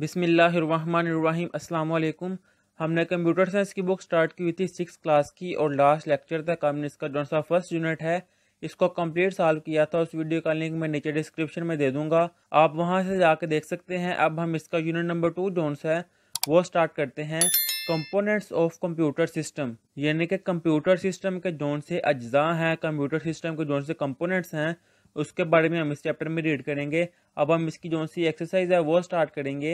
बिसमीम् अल्लाम हमने computer science की बुक स्टार्ट की हुई थी सिक्स क्लास की और लास्ट लेक्चर तक हमने इसका जो सा फर्स्ट यूनिट है इसको कंप्लीट सॉल्व किया था उस वीडियो का लिंक मैं नीचे डिस्क्रिप्शन में दे दूंगा आप वहां से जाके देख सकते हैं अब हम इसका यूनिट नंबर टू जो है वो स्टार्ट करते हैं कंपोनेंट्स ऑफ कंप्यूटर सिस्टम यानी कि कंप्यूटर सिस्टम के जोन से अज्जा हैं कंप्यूटर सिस्टम के जोन से कंपोनेंट्स हैं उसके बारे में हम इस चैप्टर में रीड करेंगे अब हम इसकी जो सी एक्सरसाइज है वो स्टार्ट करेंगे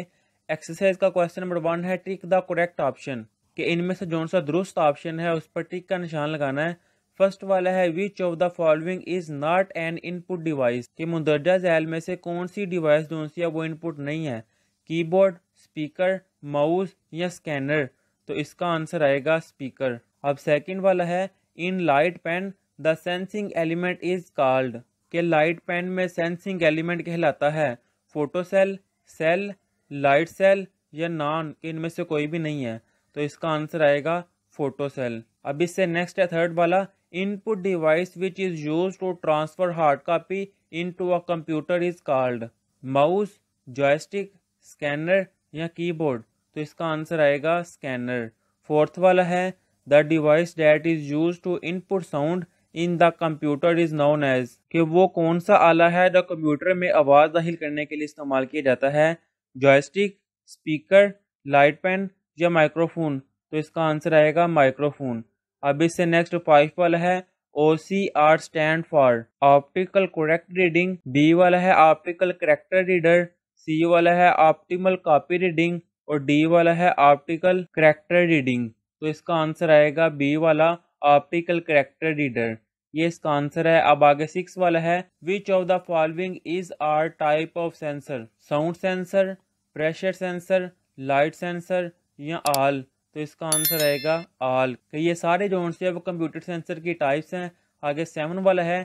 एक्सरसाइज का क्वेश्चन नंबर वन है ट्रिक द करेक्ट ऑप्शन कि इनमें से जो सा दुरुस्त ऑप्शन है उस पर ट्रिक का निशान लगाना है फर्स्ट वाला है which of the following is not an input device कि मुंदरजा जैल में से कौन सी डिवाइस जो सी है वो इनपुट नहीं है कीबोर्ड स्पीकर माउस या स्कैनर तो इसका आंसर आएगा स्पीकर अब सेकेंड वाला है in light pen the sensing element is called के लाइट पैन में सेंसिंग एलिमेंट कहलाता है फोटोसेल सेल लाइट सेल या नॉन इनमें से कोई भी नहीं है तो इसका आंसर आएगा फोटोसेल अब इससे नेक्स्ट है थर्ड वाला input device which is use to transfer hard copy into a computer is called mouse joystick scanner या कीबोर्ड तो इसका आंसर आएगा स्कैनर फोर्थ वाला है the device that is use to input sound in the computer is known as कि वो कौन सा आला है जो कंप्यूटर में आवाज़ दाखिल करने के लिए इस्तेमाल किया जाता है जॉयस्टिक स्पीकर लाइट पेन या माइक्रोफोन तो इसका आंसर आएगा माइक्रोफोन अब इससे नेक्स्ट फाइव वाला है O C R stand for optical correct reading B वाला है ऑप्टिकल करेक्टर रीडर सी वाला है ऑप्टिमल कॉपी रीडिंग और डी वाला है ऑप्टिकल करेक्टर रीडिंग तो इसका आंसर आएगा बी वाला ऑप्टिकल करेक्टर रीडर ये इसका आंसर है अब आगे सिक्स वाला है which of the following is are type of sensor sound sensor pressure sensor light sensor या आल तो इसका आंसर आएगा आल तो ये सारे जो से वो कंप्यूटर सेंसर की टाइप्स हैं आगे सेवन वाला है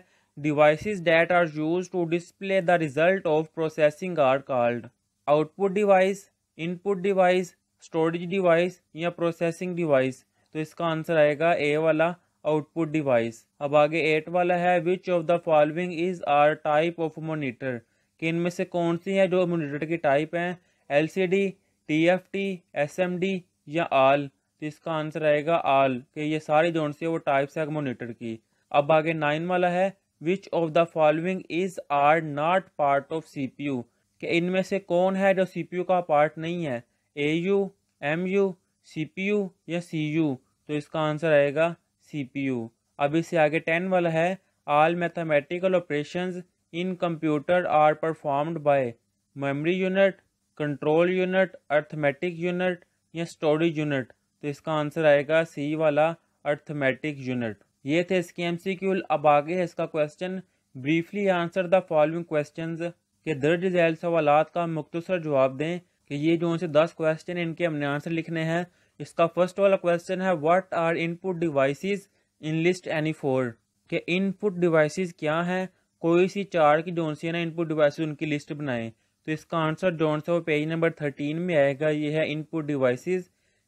devices that are use to display the result of processing are called output device input device storage device या प्रोसेसिंग डिवाइस तो इसका आंसर आएगा ए वाला आउटपुट डिवाइस अब आगे एट वाला है which of the following is are type of monitor कि इनमें से कौन सी है जो मोनीटर की टाइप हैं L C D T F T S M D या आल तो इसका आंसर आएगा आल कि ये सारी जो सी है वो टाइप्स है मोनीटर की अब आगे नाइन वाला है which of the following is are not part of C P U कि इनमें से कौन है जो सी पी यू का पार्ट नहीं है A U M U C या सी तो इसका आंसर आएगा यू अब इससे आगे टेन वाला है all mathematical operation in computer are performed by memory unit control unit arithmetic unit या स्टोरेज यूनिट तो इसका आंसर आएगा सी वाला अर्थमेटिक यूनिट ये थे इसके एम सी क्यूल अब आगे है इसका question briefly answer the following question के दर्ज झैल सवाल का मुख्तसर जवाब दें कि ये जो से दस क्वेश्चन इनके हमने आंसर लिखने हैं इसका फर्स्ट वाला क्वेश्चन है what are input devices in list any four कि इनपुट डिवाइसेस क्या हैं कोई सी चार की जो उनसे है ना इनपुट डिवाइस उनकी लिस्ट बनाए तो इसका आंसर जो उनसे वो पेज नंबर थर्टीन में आएगा ये है इनपुट डिवाइस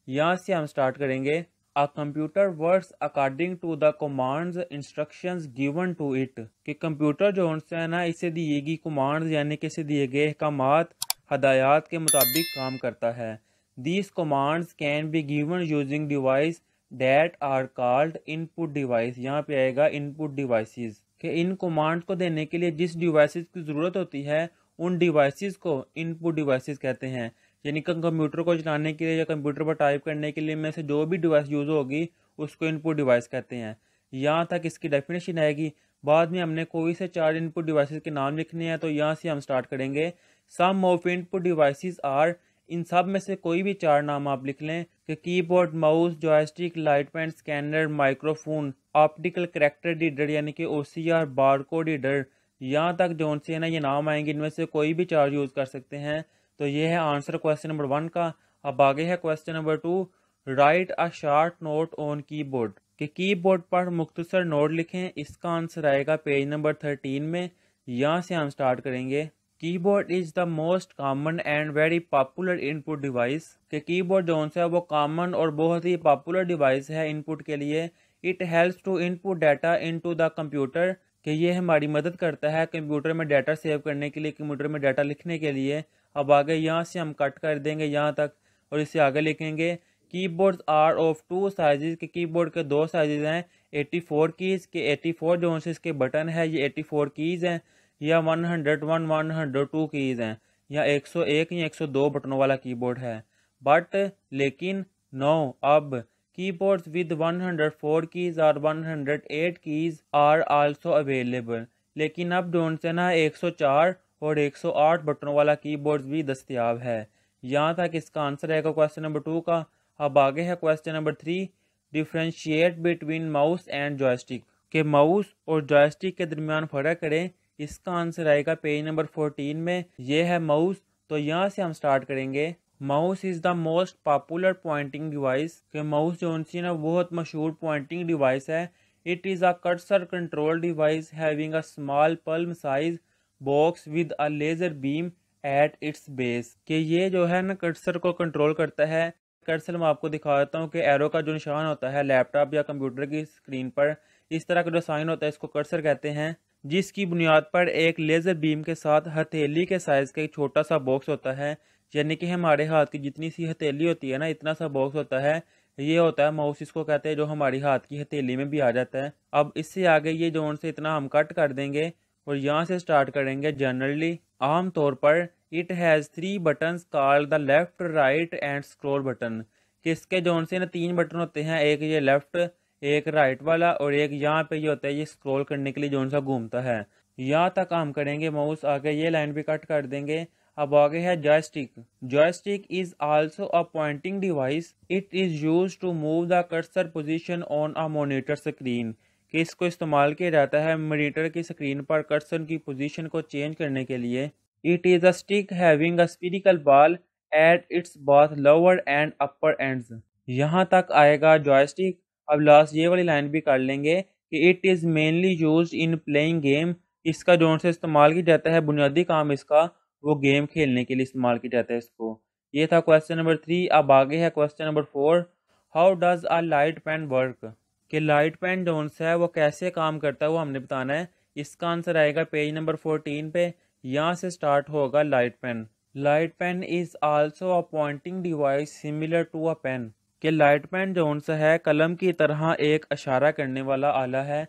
यहाँ से हम स्टार्ट करेंगे a computer works according to the commands instructions given to it कि कंप्यूटर जो है ना इसे दिएगी कमांड्स यानी कि इसे दिए गए अहकाम हदायात के मुताबिक काम करता है these commands can be given using device that are called input device यहाँ पे आएगा इनपुट डिवाइसेस के इन कमांड को देने के लिए जिस डिवाइसेस की ज़रूरत होती है उन डिवाइसेस को इनपुट डिवाइसेस कहते हैं यानी कि कंप्यूटर को चलाने के लिए या कंप्यूटर पर टाइप करने के लिए में से जो भी डिवाइस यूज़ होगी उसको इनपुट डिवाइस कहते हैं यहाँ तक इसकी डेफिनेशन आएगी बाद में हमने कोई से चार इनपुट डिवाइसेस के नाम लिखने हैं तो यहाँ से हम स्टार्ट करेंगे some of input devices are इन सब में से कोई भी चार नाम आप लिख लें कि keyboard mouse joystick light pen scanner microphone optical character reader यानी कि ओ सी आर बारकोड डीडर यहाँ तक जो से ना ये नाम आएंगे इनमें से कोई भी चार यूज़ कर सकते हैं तो ये है आंसर क्वेश्चन नंबर वन का अब आगे है question number two write a short note on keyboard कि कीबोर्ड पर मुख्तसर नोट लिखें इसका आंसर आएगा पेज नंबर थर्टीन में यहाँ से हम स्टार्ट करेंगे keyboard is the most common and very popular input device के कीबोर्ड जो है वो कॉमन और बहुत ही पॉपुलर डिवाइस है इनपुट के लिए it helps to input data into the computer कि ये हमारी मदद करता है कंप्यूटर में डाटा सेव करने के लिए कंप्यूटर में डाटा लिखने के लिए अब आगे यहाँ से हम कट कर देंगे यहाँ तक और इसे आगे लिखेंगे board are of two size के कीबोर्ड के दो साइज हैं 84 कीज़ के 84 जो इसके बटन है ये 84 कीज़ हैं या 101, 102 कीज़ हैं या 101 या 102 बटनों वाला कीबोर्ड है बट लेकिन नो अब कीबोर्ड्स विद 104 कीज़ और 108 कीज़ आर आल्सो अवेलेबल लेकिन अब डोनसेना 104 और 108 बटनों वाला कीबोर्ड भी दस्तियाब है यहाँ तक इसका आंसर रहेगा क्वेश्चन नंबर टू का अब आगे है question number three differentiate between mouse and joystick के माउस और जॉयस्टिक के दरमियान फ़र्क करें इसका आंसर आएगा पेज नंबर फोर्टीन में ये है माउस तो यहाँ से हम स्टार्ट करेंगे mouse is the most popular pointing device कि माउस जो सी ना बहुत मशहूर पॉइंटिंग डिवाइस है it is a cursor control device having a small palm size box with a laser beam at its base कि ये जो है ना कटसर को कंट्रोल करता है कटसर मैं आपको दिखा देता हूँ कि एरो का जो निशान होता है लैपटॉप या कंप्यूटर की स्क्रीन पर इस तरह का जो साइन होता है इसको कटसर कहते हैं जिसकी बुनियाद पर एक लेज़र बीम के साथ हथेली के साइज़ का एक छोटा सा बॉक्स होता है यानी कि हमारे हाथ की जितनी सी हथेली होती है ना इतना सा बॉक्स होता है ये होता है माउस इसको कहते हैं जो हमारी हाथ की हथेली में भी आ जाता है अब इससे आगे ये जोन से इतना हम कट कर देंगे और यहाँ से स्टार्ट करेंगे जनरली आम तौर पर it has three button call the left right and scroll button किसके जोन से ना तीन बटन होते हैं एक ये लेफ्ट एक राइट वाला और एक यहाँ पे ये होता है ये स्क्रॉल करने के लिए जो सा घूमता है यहाँ तक हम करेंगे माउस आगे ये लाइन भी कट कर देंगे अब आगे है joystick joystick is also a pointing device it is use to move the cursor position on a monitor screen कि इसको इस्तेमाल किया जाता है मोनीटर की स्क्रीन पर कर्सर की पोजीशन को चेंज करने के लिए it is a stick having a spherical ball at its both lower and upper end यहाँ तक आएगा जॉयस्टिक अब लास्ट ये वाली लाइन भी कर लेंगे कि it is mainly use in playing game इसका जो से इस्तेमाल किया जाता है बुनियादी काम इसका वो गेम खेलने के लिए इस्तेमाल किया जाता है इसको ये था क्वेश्चन नंबर थ्री अब आगे है question number four how does a light pen work कि लाइट पेन जो है वो कैसे काम करता है वो हमने बताना है इसका आंसर आएगा पेज नंबर फोर्टीन पे यहाँ से स्टार्ट होगा light pen light pen is also a pointing device similar to a pen कि लाइटमैन जोन्स है कलम की तरह एक इशारा करने वाला आला है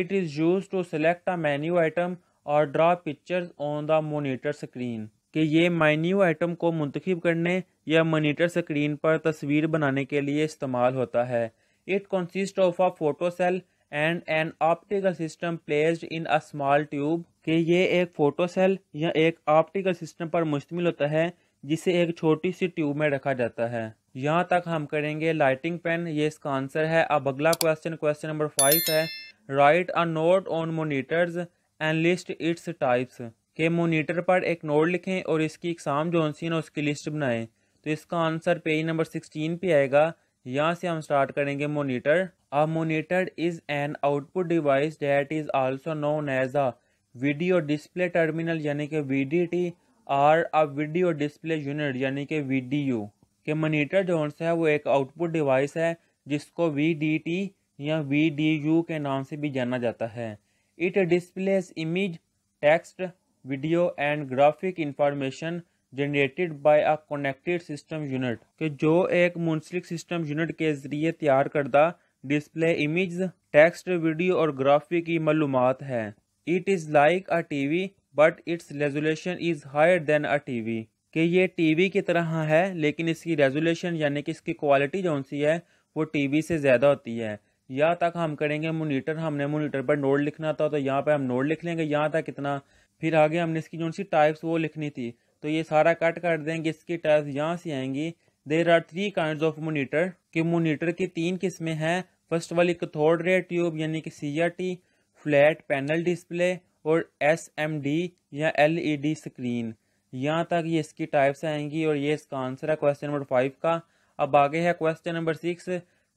it is use to select a menu item और draw pictures on the monitor screen कि ये मेन्यू आइटम को मुंतखब करने या मोनीटर स्क्रीन पर तस्वीर बनाने के लिए इस्तेमाल होता है it consist of a photo cell and an optical system placed in a small tube कि ये एक फोटो सेल या एक ऑप्टिकल सिस्टम पर मुश्तमिल होता है जिसे एक छोटी सी ट्यूब में रखा जाता है यहाँ तक हम करेंगे लाइटिंग पेन ये इसका आंसर है अब अगला क्वेश्चन क्वेश्चन नंबर फाइव है write a note on monitors and list its types के मोनीटर पर एक नोट लिखें और इसकी एग्जाम जो सी ना उसकी लिस्ट बनाएं तो इसका आंसर पेज नंबर सिक्सटीन पे आएगा यहाँ से हम स्टार्ट करेंगे monitor a monitor is an output device that is also known as a video display terminal यानी कि V or a video display unit यानी कि वी कि मनीटर जो है वो एक आउटपुट डिवाइस है जिसको वी डी टी या वी डी यू के नाम से भी जाना जाता है it displays image text video and graphic information generated by a connected system unit के जो एक मुंसलिक सिस्टम यूनिट के ज़रिए तैयार करदा डिस्प्ले इमेज टेक्स्ट वीडियो और ग्राफिक की मालूम है it is like a T V but its resolution is higher than a T V कि ये टीवी की तरह है लेकिन इसकी रेजोल्यूशन यानी कि इसकी क्वालिटी जो सी है वो टीवी से ज़्यादा होती है यहाँ तक हम करेंगे मोनीटर हमने मोनीटर पर नोट लिखना था तो यहाँ पर हम नोट लिख लेंगे यहाँ तक इतना फिर आगे हमने इसकी जो सी टाइप्स वो लिखनी थी तो ये सारा कट कर देंगे इसकी टाइप्स यहाँ से आएंगी there are three kind of monitor कि मोनीटर की तीन किस्में हैं फर्स्ट वाली थर्ड रे ट्यूब यानी कि सी फ्लैट पैनल डिस्प्ले और एस या एल स्क्रीन e यहाँ तक ये इसकी टाइप्स आएंगी और ये इसका आंसर है क्वेश्चन नंबर फाइव का अब आगे है question number six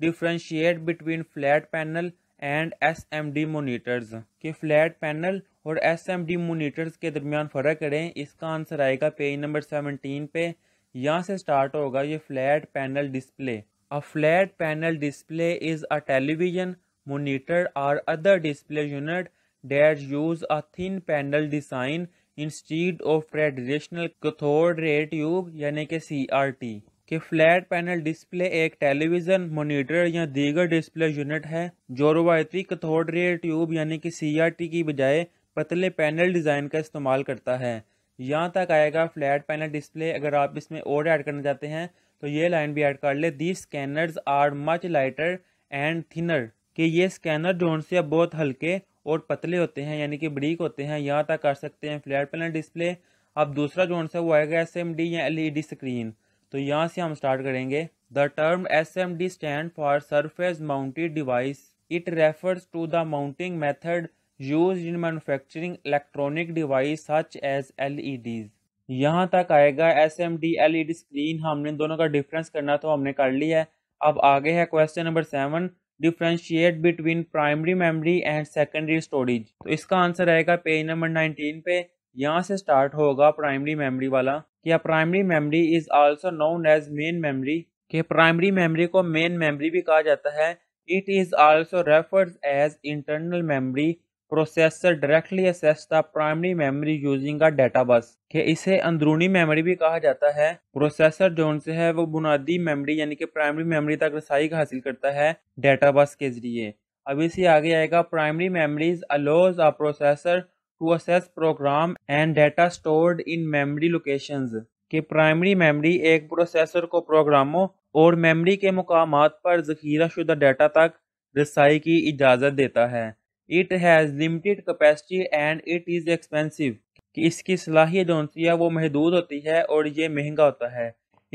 differentiate between flat panel and S M D monitors के फ्लैट पैनल और एस एम डी मोनीटर्स के दरमियान फ़र्क करें इसका आंसर आएगा पेज नंबर सेवनटीन पे यहाँ से स्टार्ट होगा ये flat panel display a flat panel display is a television monitor और other display unit that use a thin panel design instead of traditional cathode ray tube यानी कि C R T कि flat panel display एक television monitor या दीगर display unit है जो रवायती कथोड ray tube यानी कि सी आर टी की बजाय पतले पैनल डिज़ाइन का इस्तेमाल करता है यहाँ तक आएगा फ्लैट पैनल डिस्प्ले अगर आप इसमें और ऐड करना चाहते हैं तो ये लाइन भी ऐड कर ले the scanners are much lighter and thinner कि ये स्कैनर जोन से बहुत हल्के और पतले होते हैं यानी कि ब्रीक होते हैं यहाँ तक कर सकते हैं फ्लैट पैनल डिस्प्ले अब दूसरा जो सा वो आएगा एस या एल स्क्रीन e तो यहाँ से हम स्टार्ट करेंगे the term S M D stand for surface mounted device it refers to the mounting method use in manufacturing electronic device such as L E Ds यहाँ तक आएगा S M D L E D screen हमने दोनों का difference करना तो हमने कर लिया है अब आगे है question number seven differentiate between primary memory and secondary storage तो इसका आंसर रहेगा पेज नंबर नाइनटीन पे यहाँ से स्टार्ट होगा प्राइमरी मेमोरी वाला या primary memory is also known as main memory के प्राइमरी मेमोरी को मेन मेमोरी भी कहा जाता है it is also referred as internal memory processor directly access the primary memory using a data bus के इसे अंदरूनी मेमोरी भी कहा जाता है प्रोसेसर जो से है वो बुनियादी मेमोरी यानी कि प्राइमरी मेमोरी तक रसाई हासिल करता है डेटा बस के जरिए अब इसी आगे आएगा primary memories allows a processor to access program and data stored in memory location के प्राइमरी मेमरी एक प्रोसेसर को प्रोग्रामों और मेमरी के मकाम पर जखीरा शुदा डेटा तक रसाई की इजाज़त देता है it has limited capacity and it is expensive कि इसकी सलाहियत जो होती है वो महदूद होती है और ये महंगा होता है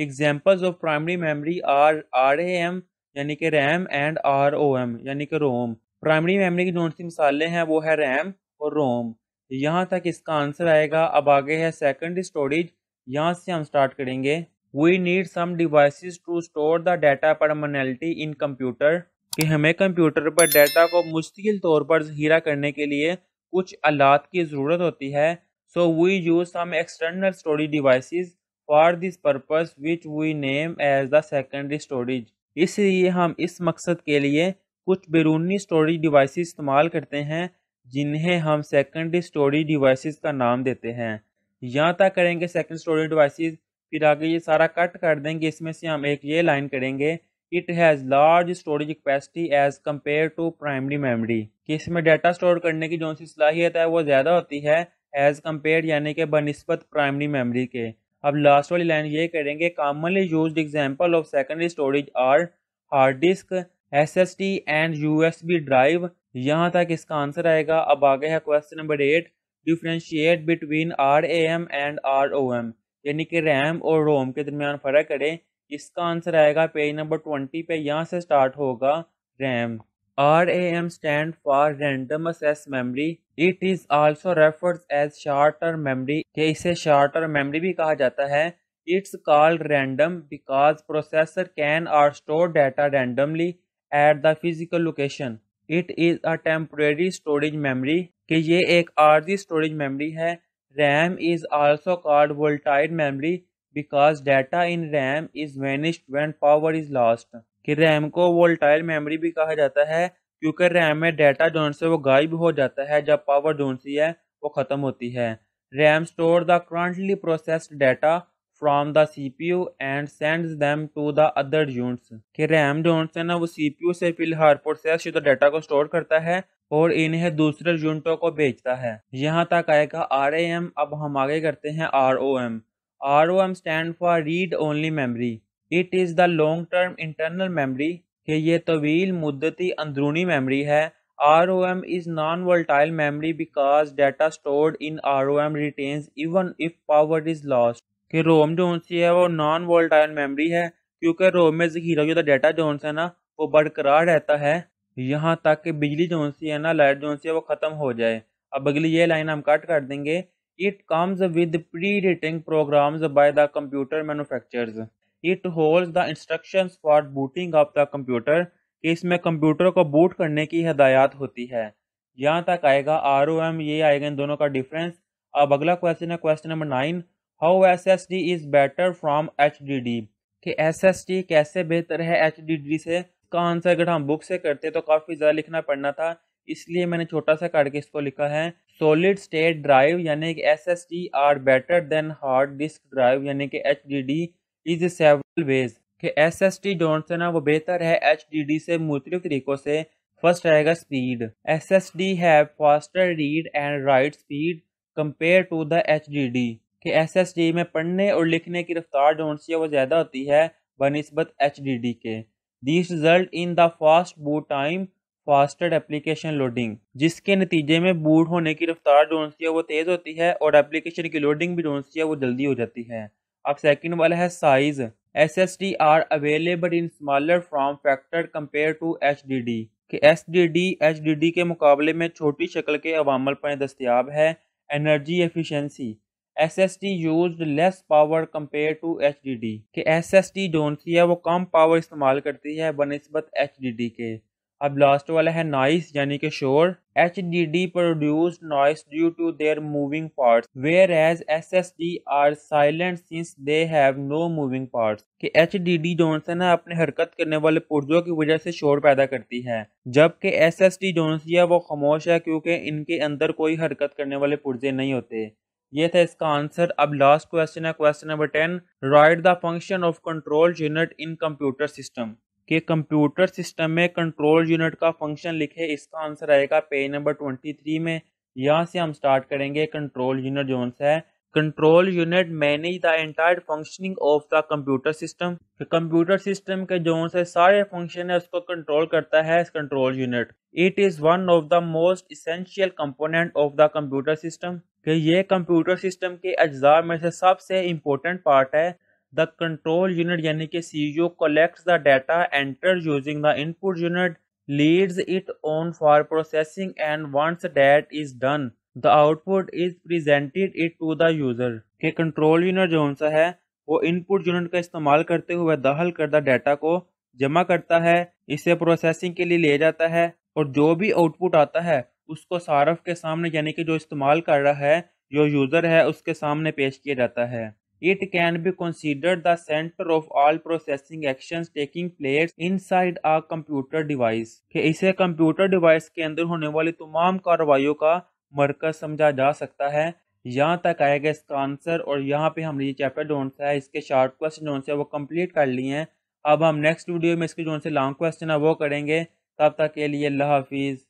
examples of primary memory are R A M यानी कि RAM and R O M यानी कि रोम प्राइमरी मेमरी की जो सी मिसालें हैं वो है रैम और रोम यहाँ तक इसका आंसर आएगा अब आगे है सेकेंडरी स्टोरेज यहाँ से हम स्टार्ट करेंगे we need some devices to store the data permanently in computer कि हमें कंप्यूटर पर डाटा को मुश्किल तौर पर ज़हीरा करने के लिए कुछ आलात की ज़रूरत होती है so we use some external storage devices for this purpose which we name as the secondary storage इसलिए हम इस मकसद के लिए कुछ बैरूनी स्टोरेज डिवाइस इस्तेमाल करते हैं जिन्हें हम सेकेंडरी स्टोरेज डिवाइसेस का नाम देते हैं यहाँ तक करेंगे सेकेंड स्टोरेज डिवाइसेस फिर आगे ये सारा कट कर देंगे इसमें से हम एक ये लाइन करेंगे it has large storage capacity as compare to primary memory कि इसमें डाटा स्टोर करने की जो सी सलाहियत है वो ज़्यादा होती है एज़ कम्पेयर यानी कि बनस्बत प्राइमरी मेमोरी के अब लास्ट वाली लाइन ये करेंगे commonly use example of secondary storage are hard disk S S T and U S B drive यहाँ तक इसका आंसर आएगा अब आगे है question number eight differentiate between R A M and R O M यानी कि रैम और रोम के दरमियान फ़र्क करें इसका आंसर आएगा पेज नंबर ट्वेंटी पे यहाँ से स्टार्ट होगा RAM R A M stand for random access memory it is also referred as short term memory के इसे शार्ट टर्म मेमरी भी कहा जाता है its called random because processor can or store data randomly at the physical location it is a temporary storage memory कि ये एक आर्जी स्टोरेज मेमरी है RAM is also called volatile memory because data in RAM is vanished van power is lost कि RAM को volatile memory भी कहा जाता है क्योंकि रैम में डाटा जोन से वो गायब हो जाता है जब पावर जोन सी है वो खत्म होती है RAM store the currently processed data from the CPU and sends them to the other units कि रैम जो है ना वो सीपीयू से फिलहाल प्रोसेसर डाटा को स्टोर करता है और इन्हें दूसरे यूनिटों को बेचता है यहाँ तक आएगा आर ए एम अब हम आगे करते हैं R O M R M stand for read only memory it is the long term internal memory कि ये तवील मुद्दती अंदरूनी मेमरी है R O M is non volatile memory because data stored in R O M retains even if power is lost कि ROM जो सी है वो नॉन वोल्टाइल मेमरी है क्योंकि रोम में जखीरा जो डाटा तो जो है ना वो बरकरार रहता है यहाँ तक कि बिजली जो है ना लाइट जो है वो ख़त्म हो जाए अब अगली ये लाइन हम कट कर देंगे it comes with pre written program by the computer manufacturer it holds the instruction for booting of the computer. कि इसमें कंप्यूटर को बूट करने की हदायत होती है यहाँ तक आएगा आर ओ एम ये आएगा इन दोनों का डिफरेंस अब अगला क्वेश्चन है question number nine how S S D is better from H D D कि एस एस डी कैसे बेहतर है एच डी डी से का आंसर अगर हम बुक से करते तो काफ़ी ज़्यादा लिखना पड़ना था इसलिए मैंने छोटा सा काट के इसको लिखा है सॉलिड स्टेट ड्राइव यानी कि S S T are better than hard disk drive यानी कि H D D is several ways कि एस एस टी डोंट से ना वो बेहतर है एच डी डी से मुख्तलिफ तरीक़ों से फर्स्ट आएगा speed S S D has faster read and write speed compare to the H D D कि एस एस डी में पढ़ने और लिखने की रफ्तार डोंट सी है वो ज़्यादा होती है बनस्बत एच डी डी के this result in the fast boot time fasted application loading जिसके नतीजे में बूट होने की रफ्तार जो है वो तेज़ होती है और एप्लीकेशन की लोडिंग भी जो है वो जल्दी हो जाती है अब सेकंड वाला है size S S D R available in smaller form factor compare to H D D कि S D D H D D के मुकाबले में छोटी शक्ल के अवामल पर दस्तियाब है energy efficiency S S T use less power compare to H D D कि एस एस टी जो सी है वो कम पावर इस्तेमाल करती है बनस्बत एच डी डी के अब लास्ट वाला है नॉइस यानी कि शोर H D D produce noise due to their moving parts whereas S S D R silent since they have no moving parts कि एच डी डी जोन्स है ना अपने हरकत करने वाले पुर्जों की वजह से शोर पैदा करती है जबकि एस एस डी जोन्स या वो खामोश है क्योंकि इनके अंदर कोई हरकत करने वाले पुर्जे नहीं होते ये था इसका आंसर अब लास्ट क्वेश्चन है question number ten write the function of control unit in computer system कि कंप्यूटर सिस्टम में कंट्रोल यूनिट का फंक्शन लिखे इसका आंसर आएगा पेज नंबर ट्वेंटी थ्री में यहाँ से हम स्टार्ट करेंगे कंट्रोल यूनिट जो है control unit manage the entire functioning of the computer system computer system के जो से सारे फंक्शन है उसको कंट्रोल करता है control unit it is one of the most essential component of the computer system ये कंप्यूटर सिस्टम के अज्जा में से सबसे इम्पोर्टेंट पार्ट है द कंट्रोल यूनिट यानी कि C U collect the data enter using the input unit lead it on for processing and once that is done the output is presented it to the user के control unit जो सा है वो input unit का इस्तेमाल करते हुए दहल करदा डाटा को जमा करता है इसे प्रोसेसिंग के लिए ले जाता है और जो भी आउटपुट आता है उसको सारफ के सामने यानी कि जो इस्तेमाल कर रहा है जो यूजर है उसके सामने पेश किया जाता है It can be considered the center of all processing actions taking place inside a computer device. के इसे computer device के अंदर होने वाली तमाम कार्रवाइयों का मरकज समझा जा सकता है यहाँ तक आएगा इसका आंसर और यहाँ पे हमने ये चैप्टर जो सा है इसके शार्ट क्वेश्चन जो से वो कम्प्लीट कर लिए हैं अब हम नेक्स्ट वीडियो में इसके जो से लॉन्ग क्वेश्चन है वो करेंगे तब तक के लिए अल्लाह हाफिज़